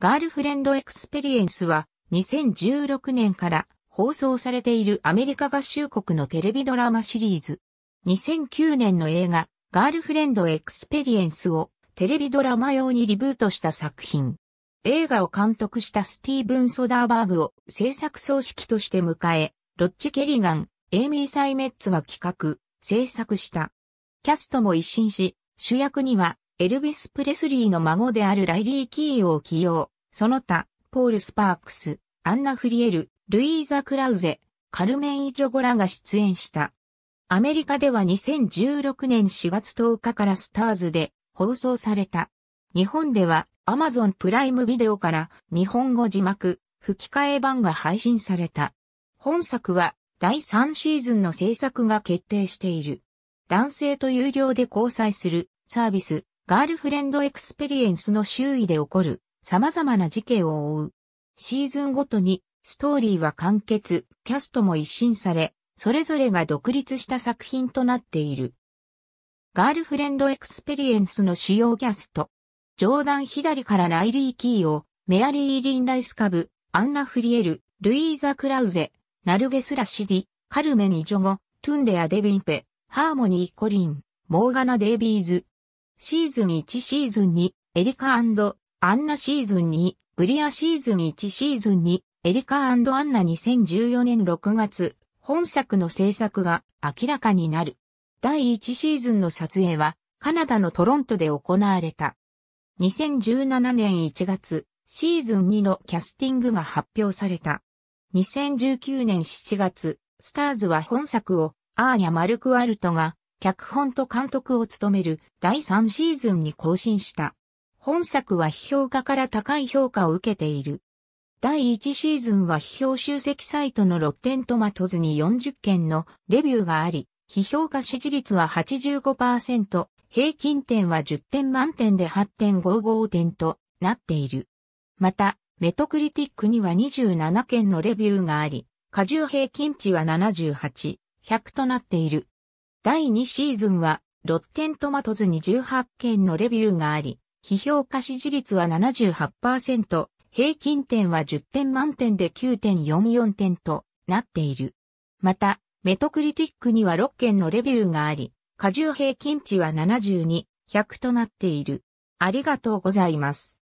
ガールフレンドエクスペリエンスは2016年から放送されているアメリカ合衆国のテレビドラマシリーズ。2009年の映画ガールフレンドエクスペリエンスをテレビドラマ用にリブートした作品。映画を監督したスティーブン・ソダーバーグを制作総指揮として迎え、ロッチ・ケリガン、エイミー・サイメッツが企画、制作した。キャストも一新し、主役にはエルビス・プレスリーの孫であるライリー・キーを起用、その他、ポール・スパークス、アンナ・フリエル、ルイーザ・クラウゼ、カルメン・イジョゴラが出演した。アメリカでは2016年4月10日からスターズで放送された。日本では Amazon プライムビデオから日本語字幕、吹き替え版が配信された。本作は第3シーズンの制作が決定している。男性と有料で交際するサービス、ガールフレンドエクスペリエンスの周囲で起こる様々な事件を追う。シーズンごとにストーリーは完結、キャストも一新され、それぞれが独立した作品となっている。ガールフレンドエクスペリエンスの主要キャスト。ジョーダン左からライリー・キーを、メアリー・リン・ライスカブ、アンナ・フリエル、ルイーザ・クラウゼ、ナルゲス・ラシディ、カルメン・イジョゴ、トゥンデア・デビンペ、ハーモニー・コリン、モーガナ・デイビーズ、シーズン1シーズン2、エリカアンナシーズン2、ブリアシーズン1シーズン2、エリカアンナ2014年6月、本作の制作が明らかになる。第1シーズンの撮影は、カナダのトロントで行われた。2017年1月、シーズン2のキャスティングが発表された。2019年7月、スターズは本作を、アーニャ・マルクワルトが脚本と監督を務める第3シーズンに更新した。本作は批評家から高い評価を受けている。第1シーズンは批評集積サイトのロッテントマトズに40件のレビューがあり、批評家支持率は85%、平均点は10点満点で8.55点となっている。また、メトクリティックには27件のレビューがあり、過重平均値は78、100となっている。第2シーズンは、ロッテントマトズに18件のレビューがあり、批評価支持率は78%、平均点は10点満点で9.44点となっている。また、メトクリティックには6件のレビューがあり、過重平均値は72、100となっている。ありがとうございます。